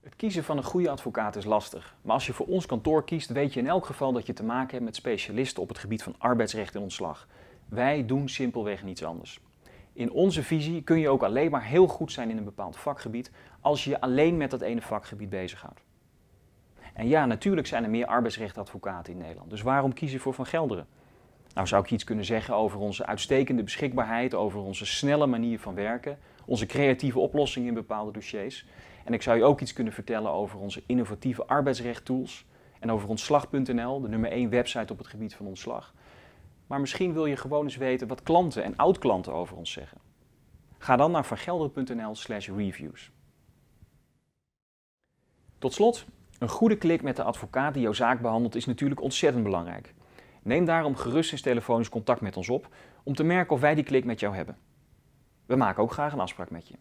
Het kiezen van een goede advocaat is lastig, maar als je voor ons kantoor kiest, weet je in elk geval dat je te maken hebt met specialisten op het gebied van arbeidsrecht en ontslag. Wij doen simpelweg niets anders. In onze visie kun je ook alleen maar heel goed zijn in een bepaald vakgebied als je je alleen met dat ene vakgebied bezighoudt. En ja, natuurlijk zijn er meer arbeidsrechtadvocaten in Nederland, dus waarom kiezen voor Van Gelderen? Nou zou ik iets kunnen zeggen over onze uitstekende beschikbaarheid, over onze snelle manier van werken, onze creatieve oplossingen in bepaalde dossiers en ik zou je ook iets kunnen vertellen over onze innovatieve arbeidsrechttools en over ontslag.nl, de nummer 1 website op het gebied van ontslag. Maar misschien wil je gewoon eens weten wat klanten en oud-klanten over ons zeggen. Ga dan naar vergelderennl slash reviews. Tot slot, een goede klik met de advocaat die jouw zaak behandelt is natuurlijk ontzettend belangrijk. Neem daarom gerust eens telefonisch contact met ons op om te merken of wij die klik met jou hebben. We maken ook graag een afspraak met je.